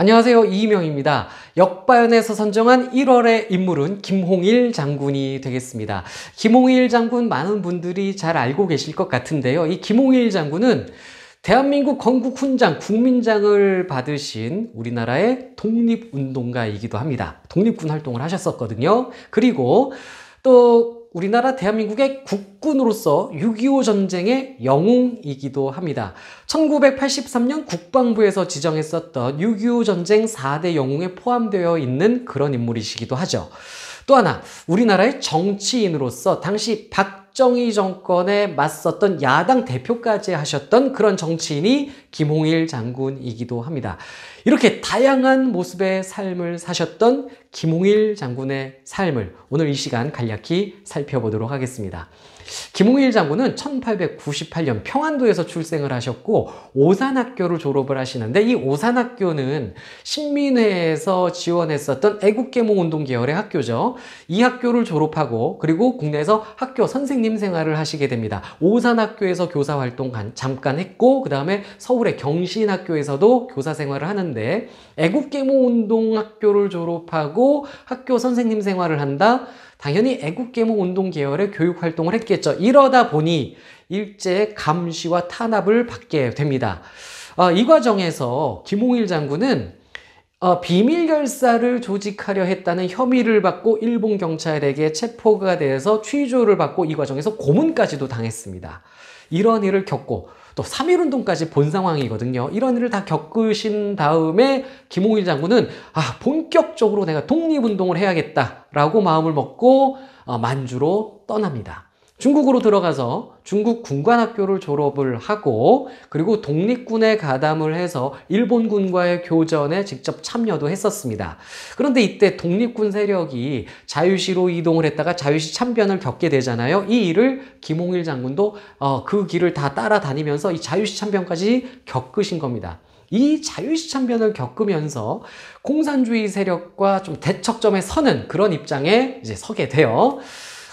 안녕하세요. 이명입니다. 역바연에서 선정한 1월의 인물은 김홍일 장군이 되겠습니다. 김홍일 장군 많은 분들이 잘 알고 계실 것 같은데요. 이 김홍일 장군은 대한민국 건국 훈장, 국민장을 받으신 우리나라의 독립운동가이기도 합니다. 독립군 활동을 하셨었거든요. 그리고 또 우리나라 대한민국의 국군으로서 6.25 전쟁의 영웅이기도 합니다. 1983년 국방부에서 지정했었던 6.25 전쟁 4대 영웅에 포함되어 있는 그런 인물이시기도 하죠. 또 하나, 우리나라의 정치인으로서 당시 박 박정희 정권에 맞섰던 야당 대표까지 하셨던 그런 정치인이 김홍일 장군이기도 합니다. 이렇게 다양한 모습의 삶을 사셨던 김홍일 장군의 삶을 오늘 이 시간 간략히 살펴보도록 하겠습니다. 김홍일 장군은 1898년 평안도에서 출생을 하셨고 오산학교를 졸업을 하시는데 이 오산학교는 신민회에서 지원했었던 애국계몽 운동 계열의 학교죠. 이 학교를 졸업하고 그리고 국내에서 학교 선생님 생활을 하시게 됩니다. 오산학교에서 교사 활동 잠깐 했고 그 다음에 서울의 경신학교에서도 교사 생활을 하는데 애국계몽 운동 학교를 졸업하고 학교 선생님 생활을 한다. 당연히 애국계몽 운동 계열의 교육 활동을 했겠죠. 이러다 보니 일제의 감시와 탄압을 받게 됩니다. 어, 이 과정에서 김홍일 장군은 어, 비밀 결사를 조직하려 했다는 혐의를 받고 일본 경찰에게 체포가 돼서 취조를 받고 이 과정에서 고문까지도 당했습니다. 이런 일을 겪고 또 3.1운동까지 본 상황이거든요. 이런 일을 다 겪으신 다음에 김홍일 장군은 아, 본격적으로 내가 독립운동을 해야겠다라고 마음을 먹고 어, 만주로 떠납니다. 중국으로 들어가서 중국 군관학교를 졸업을 하고 그리고 독립군에 가담을 해서 일본군과의 교전에 직접 참여도 했었습니다. 그런데 이때 독립군 세력이 자유시로 이동을 했다가 자유시 참변을 겪게 되잖아요. 이 일을 김홍일 장군도 어, 그 길을 다 따라다니면서 이 자유시 참변까지 겪으신 겁니다. 이 자유시 참변을 겪으면서 공산주의 세력과 좀 대척점에 서는 그런 입장에 이제 서게 돼요.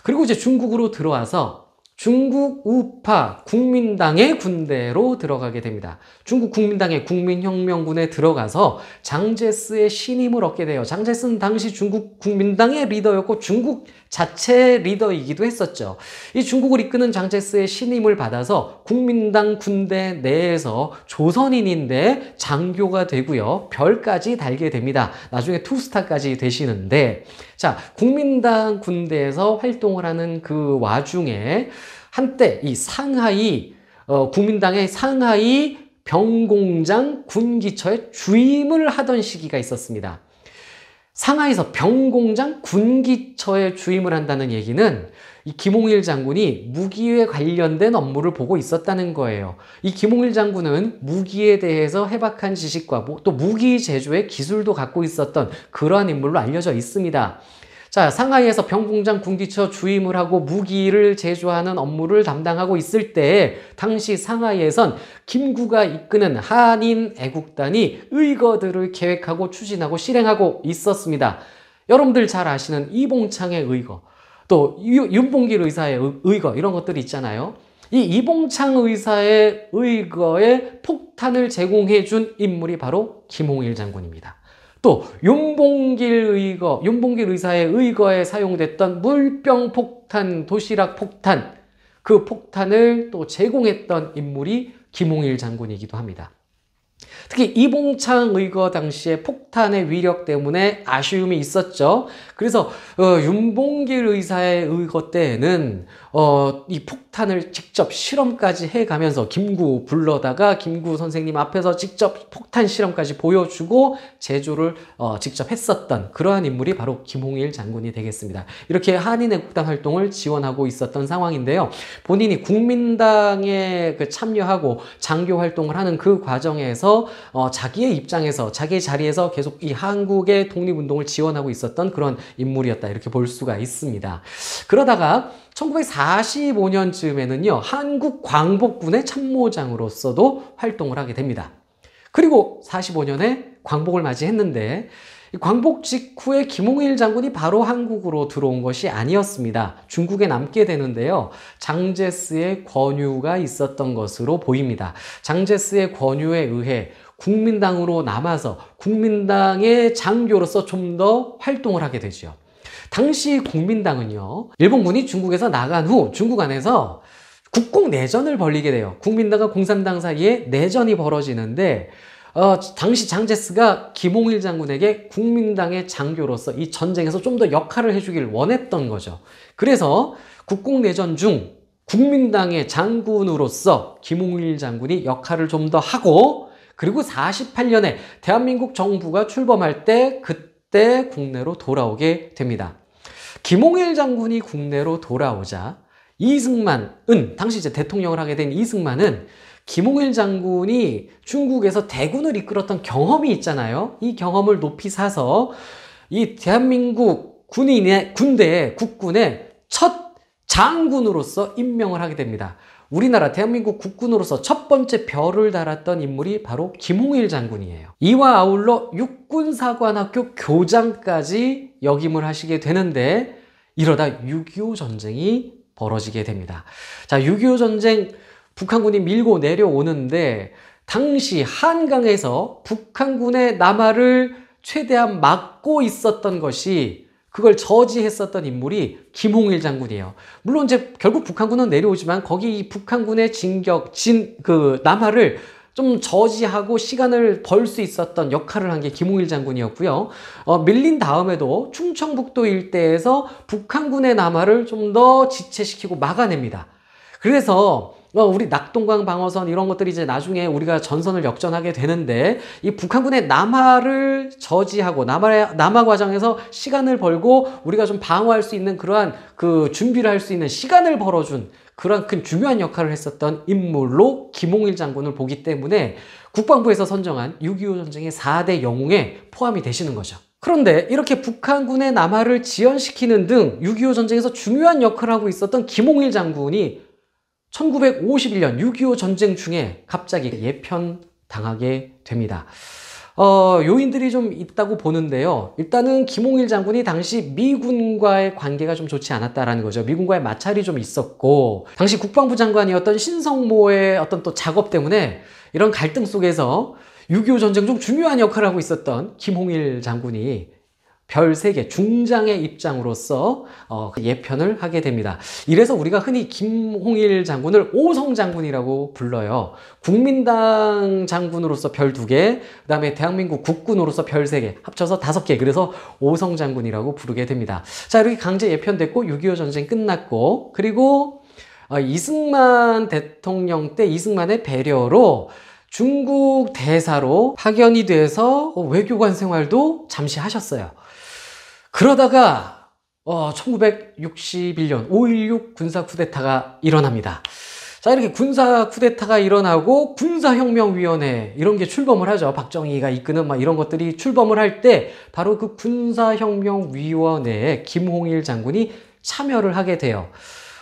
그리고 이제 중국으로 들어와서 중국 우파 국민당의 군대로 들어가게 됩니다. 중국 국민당의 국민혁명군에 들어가서 장제스의 신임을 얻게 돼요. 장제스는 당시 중국 국민당의 리더였고 중국 자체 리더이기도 했었죠. 이 중국을 이끄는 장제스의 신임을 받아서 국민당 군대 내에서 조선인인데 장교가 되고요. 별까지 달게 됩니다. 나중에 투스타까지 되시는데 자 국민당 군대에서 활동을 하는 그 와중에 한때 이 상하이 어, 국민당의 상하이 병공장 군기처의 주임을 하던 시기가 있었습니다. 상하이에서 병공장 군기처에 주임을 한다는 얘기는 이 김홍일 장군이 무기에 관련된 업무를 보고 있었다는 거예요. 이 김홍일 장군은 무기에 대해서 해박한 지식과 뭐 또 무기 제조의 기술도 갖고 있었던 그러한 인물로 알려져 있습니다. 자, 상하이에서 병공장 군기처 주임을 하고 무기를 제조하는 업무를 담당하고 있을 때 당시 상하이에선 김구가 이끄는 한인 애국단이 의거들을 계획하고 추진하고 실행하고 있었습니다. 여러분들 잘 아시는 이봉창의 의거, 또 윤봉길 의사의 의거 이런 것들이 있잖아요. 이 이봉창 의사의 의거에 폭탄을 제공해 준 인물이 바로 김홍일 장군입니다. 또 윤봉길 의거, 윤봉길 의사의 의거에 사용됐던 물병 폭탄, 도시락 폭탄 그 폭탄을 또 제공했던 인물이 김홍일 장군이기도 합니다. 특히 이봉창 의거 당시에 폭탄의 위력 때문에 아쉬움이 있었죠. 그래서 어, 윤봉길 의사의 의거 때에는 어, 이 폭탄을 직접 실험까지 해가면서 김구 불러다가 김구 선생님 앞에서 직접 폭탄 실험까지 보여주고 제조를 어, 직접 했었던 그러한 인물이 바로 김홍일 장군이 되겠습니다. 이렇게 한인의 국단 활동을 지원하고 있었던 상황인데요. 본인이 국민당에 그 참여하고 장교 활동을 하는 그 과정에서 어, 자기의 입장에서 자기 자리에서 계속 이 한국의 독립운동을 지원하고 있었던 그런 인물이었다 이렇게 볼 수가 있습니다. 그러다가 1945년쯤에는요, 한국 광복군의 참모장으로서도 활동을 하게 됩니다. 그리고 45년에 광복을 맞이했는데, 광복 직후에 김홍일 장군이 바로 한국으로 들어온 것이 아니었습니다. 중국에 남게 되는데요. 장제스의 권유가 있었던 것으로 보입니다. 장제스의 권유에 의해 국민당으로 남아서 국민당의 장교로서 좀 더 활동을 하게 되죠. 당시 국민당은요, 일본군이 중국에서 나간 후 중국 안에서 국공 내전을 벌리게 돼요. 국민당과 공산당 사이에 내전이 벌어지는데 어, 당시 장제스가 김홍일 장군에게 국민당의 장교로서 이 전쟁에서 좀 더 역할을 해주길 원했던 거죠. 그래서 국공내전 중 국민당의 장군으로서 김홍일 장군이 역할을 좀 더 하고 그리고 48년에 대한민국 정부가 출범할 때 그때 때 국내로 돌아오게 됩니다. 김홍일 장군이 국내로 돌아오자 이승만은 당시 이제 대통령을 하게 된 이승만은 김홍일 장군이 중국에서 대군을 이끌었던 경험이 있잖아요. 이 경험을 높이 사서 이 대한민국 군인의 군대의 국군의 첫 장군으로서 임명을 하게 됩니다. 우리나라 대한민국 국군으로서 첫 번째 별을 달았던 인물이 바로 김홍일 장군이에요. 이와 아울러 육군사관학교 교장까지 역임을 하시게 되는데 이러다 6.25 전쟁이 벌어지게 됩니다. 자, 6.25 전쟁 북한군이 밀고 내려오는데 당시 한강에서 북한군의 남하를 최대한 막고 있었던 것이 그걸 저지했었던 인물이 김홍일 장군이에요. 물론 이제 결국 북한군은 내려오지만 거기 북한군의 진격, 진, 그, 남하를 좀 저지하고 시간을 벌 수 있었던 역할을 한 게 김홍일 장군이었고요. 어, 밀린 다음에도 충청북도 일대에서 북한군의 남하를 좀 더 지체시키고 막아냅니다. 그래서 어, 우리 낙동강 방어선 이런 것들이 이제 나중에 우리가 전선을 역전하게 되는데 이 북한군의 남하를 저지하고 남하, 남하 과정에서 시간을 벌고 우리가 좀 방어할 수 있는 그러한 그 준비를 할 수 있는 시간을 벌어준 그런 큰 중요한 역할을 했었던 인물로 김홍일 장군을 보기 때문에 국방부에서 선정한 6.25 전쟁의 4대 영웅에 포함이 되시는 거죠. 그런데 이렇게 북한군의 남하를 지연시키는 등 6.25 전쟁에서 중요한 역할을 하고 있었던 김홍일 장군이 1951년 6.25 전쟁 중에 갑자기 예편당하게 됩니다. 어, 요인들이 좀 있다고 보는데요. 일단은 김홍일 장군이 당시 미군과의 관계가 좀 좋지 않았다라는 거죠. 미군과의 마찰이 좀 있었고, 당시 국방부 장관이었던 신성모의 어떤 또 작업 때문에 이런 갈등 속에서 6.25 전쟁 중 중요한 역할을 하고 있었던 김홍일 장군이 별세계 중장의 입장으로서 어, 그 예편을 하게 됩니다. 이래서 우리가 흔히 김홍일 장군을 오성 장군이라고 불러요. 국민당 장군으로서 별 두개 그 다음에 대한민국 국군으로서 별 세 개 합쳐서 다섯 개 그래서 오성 장군이라고 부르게 됩니다. 자 이렇게 강제 예편됐고 6.25 전쟁 끝났고 그리고 어, 이승만 대통령 때 이승만의 배려로 중국 대사로 파견이 돼서 어, 외교관 생활도 잠시 하셨어요. 그러다가 1961년 어, 5.16 군사 쿠데타가 일어납니다. 자, 이렇게 군사 쿠데타가 일어나고 군사혁명위원회 이런 게 출범을 하죠. 박정희가 이끄는 막 이런 것들이 출범을 할 때 바로 그 군사혁명위원회에 김홍일 장군이 참여를 하게 돼요.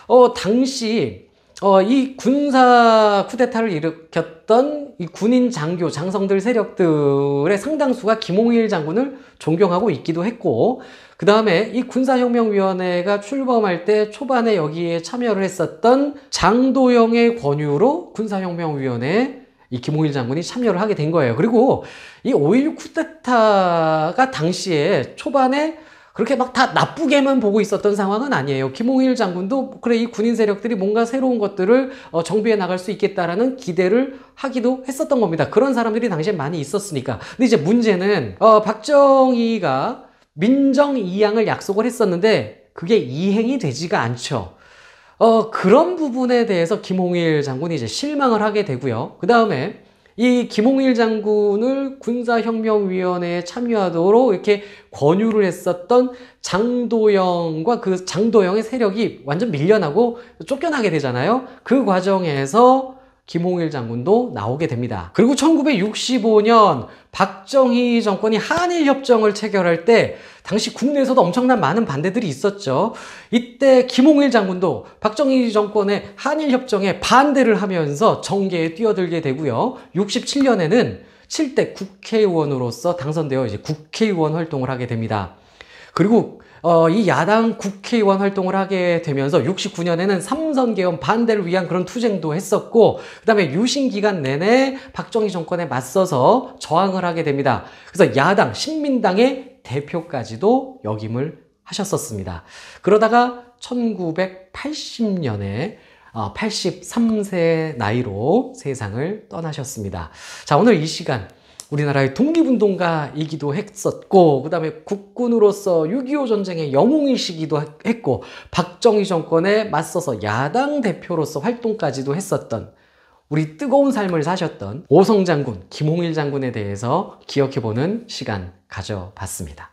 어, 당시 어, 이 군사 쿠데타를 일으켰던 이 군인 장교, 장성들 세력들의 상당수가 김홍일 장군을 존경하고 있기도 했고, 그 다음에 이 군사혁명위원회가 출범할 때 초반에 여기에 참여를 했었던 장도영의 권유로 군사혁명위원회에 이 김홍일 장군이 참여를 하게 된 거예요. 그리고 이 5.16 쿠데타가 당시에 초반에 그렇게 막 다 나쁘게만 보고 있었던 상황은 아니에요. 김홍일 장군도 그래 이 군인 세력들이 뭔가 새로운 것들을 어, 정비해 나갈 수 있겠다라는 기대를 하기도 했었던 겁니다. 그런 사람들이 당시에 많이 있었으니까. 근데 이제 문제는 어, 박정희가 민정 이양을 약속을 했었는데 그게 이행이 되지가 않죠. 어, 그런 부분에 대해서 김홍일 장군이 이제 실망을 하게 되고요. 그 다음에 이 김홍일 장군을 군사혁명위원회에 참여하도록 이렇게 권유를 했었던 장도영과 그 장도영의 세력이 완전 밀려나고 쫓겨나게 되잖아요. 그 과정에서 김홍일 장군도 나오게 됩니다. 그리고 1965년 박정희 정권이 한일 협정을 체결할 때 당시 국내에서도 엄청난 많은 반대들이 있었죠. 이때 김홍일 장군도 박정희 정권의 한일 협정에 반대를 하면서 정계에 뛰어들게 되고요. 67년에는 7대 국회의원으로서 당선되어 이제 국회의원 활동을 하게 됩니다. 그리고 어, 이 야당 국회의원 활동을 하게 되면서 69년에는 삼선 개헌 반대를 위한 그런 투쟁도 했었고 그다음에 유신 기간 내내 박정희 정권에 맞서서 저항을 하게 됩니다. 그래서 야당 신민당의 대표까지도 역임을 하셨었습니다. 그러다가 1980년에 83세 어, 나이로 세상을 떠나셨습니다. 자, 오늘 이 시간 우리나라의 독립운동가이기도 했었고 그 다음에 국군으로서 6.25 전쟁의 영웅이시기도 했고 박정희 정권에 맞서서 야당 대표로서 활동까지도 했었던 우리 뜨거운 삶을 사셨던 오성 장군, 김홍일 장군에 대해서 기억해보는 시간 가져봤습니다.